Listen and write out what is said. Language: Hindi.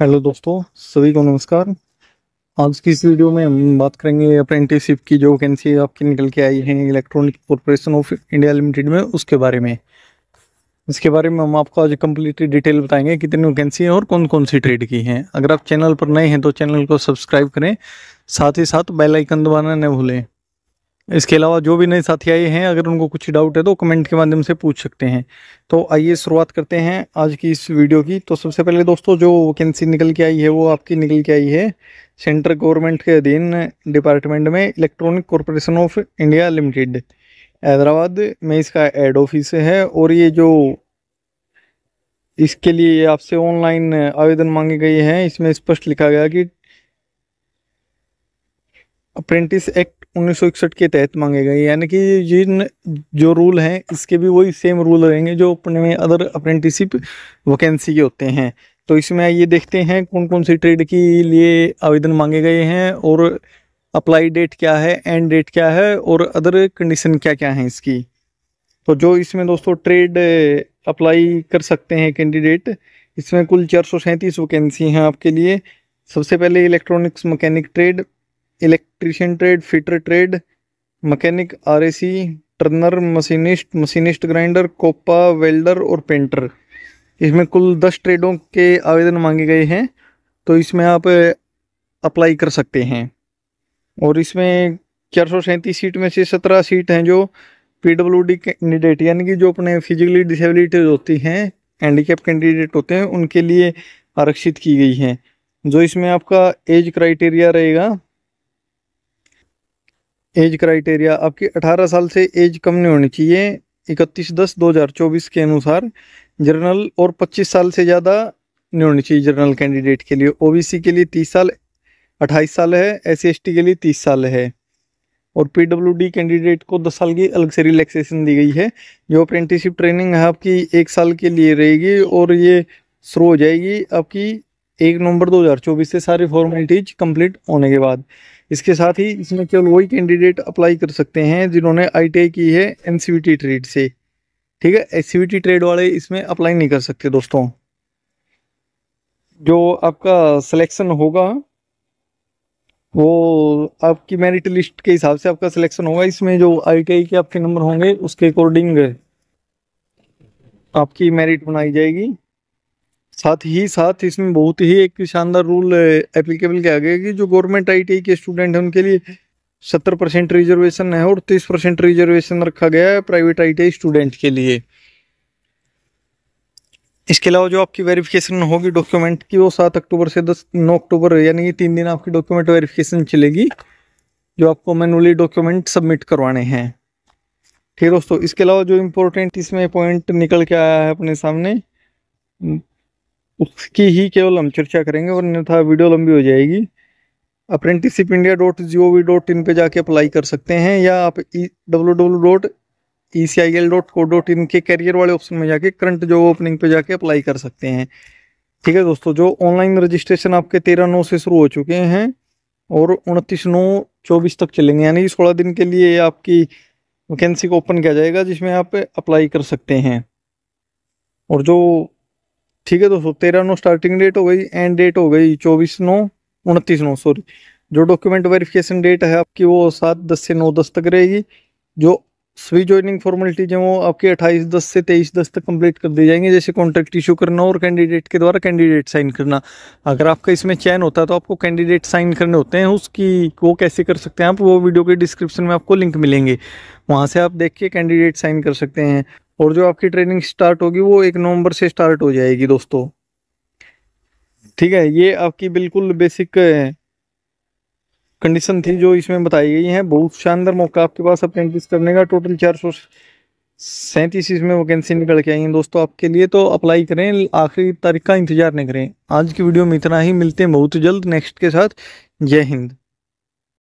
हेलो दोस्तों सभी को नमस्कार आज की इस वीडियो में हम बात करेंगे अप्रेंटिसशिप की जो वैकेंसी आपकी निकल के आई है Electronic Corporation of India Limited में उसके बारे में इसके बारे में हम आपको आज कम्प्लीटली डिटेल बताएंगे कितनी वैकेंसी है और कौन कौन सी ट्रेड की हैं अगर आप चैनल पर नए हैं तो चैनल को सब्सक्राइब करें साथ ही साथ बेलाइकन दबाना न भूलें इसके अलावा जो भी नए साथी आए हैं अगर उनको कुछ डाउट है तो कमेंट के माध्यम से पूछ सकते हैं तो आइए शुरुआत करते हैं आज की इस वीडियो की तो सबसे पहले दोस्तों जो वैकेंसी निकल के आई है वो आपकी निकल के आई है सेंट्रल गवर्नमेंट के अधीन डिपार्टमेंट में Electronic Corporation of India Limited Hyderabad में इसका एड ऑफिस है और ये जो इसके लिए आपसे ऑनलाइन आवेदन मांगे गए हैं इसमें स्पष्ट लिखा गया कि अप्रेंटिस एक्ट उन्नीस के तहत मांगे गए यानी कि जिन जो रूल हैं इसके भी वही सेम रूल रहेंगे जो अपने में अदर अप्रेंटिसिप वैकेंसी के होते हैं तो इसमें ये देखते हैं कौन कौन सी ट्रेड के लिए आवेदन मांगे गए हैं और अप्लाई डेट क्या है एंड डेट क्या है और अदर कंडीशन क्या क्या हैं इसकी तो जो इसमें दोस्तों ट्रेड अप्लाई कर सकते हैं कैंडिडेट इसमें कुल चार सौ सैंतीस वैकेंसी हैं आपके लिए सबसे पहले electronics mechanic trade electrician trade fitter trade mechanic RAC turner machinist machinist grinder COPA welder और पेंटर इसमें कुल दस ट्रेडों के आवेदन मांगे गए हैं तो इसमें आप अप्लाई कर सकते हैं और इसमें चार सौ सैंतीस सीट में से सत्रह सीट हैं जो पी डब्ल्यू डी कैंडिडेट यानी कि जो अपने फिजिकली डिसेबिलिटीज होती हैं हैंडीकैप कैंडिडेट होते हैं उनके लिए आरक्षित की गई हैं जो इसमें आपका एज क्राइटेरिया रहेगा एज क्राइटेरिया आपकी 18 साल से एज कम नहीं होनी चाहिए इकतीस दस 2024 के अनुसार जनरल और 25 साल से ज़्यादा नहीं होनी चाहिए जनरल कैंडिडेट के लिए ओबीसी के लिए 30 साल 28 साल है एस सी के लिए 30 साल है और पीडब्ल्यूडी कैंडिडेट को 10 साल की अलग से रिलैक्सेशन दी गई है जो अप्रेंटिसिप ट्रेनिंग है आपकी एक साल के लिए रहेगी और ये शुरू हो जाएगी आपकी एक नवंबर 2024 से सारे फॉर्मेलिटीज कंप्लीट होने के बाद इसके साथ ही इसमें केवल वही कैंडिडेट अप्लाई कर सकते हैं जिन्होंने आईटीआई की है एनसीवीटी ट्रेड e से ठीक है एनसीवीटी ट्रेड e वाले इसमें अप्लाई नहीं कर सकते दोस्तों जो आपका सिलेक्शन होगा वो आपकी मेरिट लिस्ट के हिसाब से आपका सिलेक्शन होगा इसमें जो आई के आपके नंबर होंगे उसके अकॉर्डिंग आपकी मेरिट बनाई जाएगी साथ ही साथ इसमें बहुत ही एक शानदार रूल एप्लीकेबल किया गया कि जो गवर्नमेंट आई के स्टूडेंट हैं उनके लिए सत्तर परसेंट रिजर्वेशन है और तीस परसेंट रिजर्वेशन रखा गया है प्राइवेट आई स्टूडेंट के लिए इसके अलावा जो आपकी वेरिफिकेशन होगी डॉक्यूमेंट की वो सात अक्टूबर से दस नौ अक्टूबर यानी कि तीन दिन आपकी डॉक्यूमेंट वेरिफिकेशन चलेगी जो आपको मैनुअली डॉक्यूमेंट सबमिट करवाने हैं ठीक है दोस्तों इसके अलावा जो इम्पोर्टेंट इसमें पॉइंट निकल के आया है अपने सामने उसकी ही केवल हम चर्चा करेंगे और अन्यथा वीडियो लंबी हो जाएगी apprenticeship India dot G O V dot in पर जाके अप्लाई कर सकते हैं या आप W W dot E C I L dot co dot in के करियर वाले ऑप्शन में जाके करंट जॉब ओपनिंग पे जाके अप्लाई कर सकते हैं ठीक है दोस्तों जो ऑनलाइन रजिस्ट्रेशन आपके तेरह नौ से शुरू हो चुके हैं और उनतीस नौ चौबीस तक चलेंगे यानी सोलह दिन के लिए आपकी वैकेंसी को ओपन किया जाएगा जिसमें आप अप्लाई कर सकते हैं और जो ठीक है दोस्तों तेरह नौ स्टार्टिंग डेट हो गई एंड डेट हो गई चौबीस नौ उनतीस नौ सॉरी जो डॉक्यूमेंट वेरिफिकेशन डेट है आपकी वो सात दस से नौ दस तक रहेगी जो स्वी ज्वाइनिंग फॉर्मेलिटीज हैं वो आपके अट्ठाईस दस से तेईस दस तक कंप्लीट कर दी जाएंगे जैसे कॉन्ट्रैक्ट इशू करना और कैंडिडेट के द्वारा कैंडिडेट साइन करना अगर आपका इसमें चैन होता है तो आपको कैंडिडेट साइन करने होते हैं उसकी वो कैसे कर सकते हैं आप वो वीडियो के डिस्क्रिप्शन में आपको लिंक मिलेंगे वहाँ से आप देख के कैंडिडेट साइन कर सकते हैं और जो आपकी ट्रेनिंग स्टार्ट होगी वो एक नवंबर से स्टार्ट हो जाएगी दोस्तों ठीक है ये आपकी बिल्कुल बेसिक कंडीशन थी जो इसमें बताई गई है बहुत शानदार मौका आपके पास अप्रेंटिस करने का टोटल चार सौ सैंतीस इसमें वैकेंसी निकल के आई है दोस्तों आपके लिए तो अप्लाई करें आखिरी तारीख का इंतजार नहीं करें आज की वीडियो में इतना ही मिलते हैं बहुत जल्द नेक्स्ट के साथ जय हिंद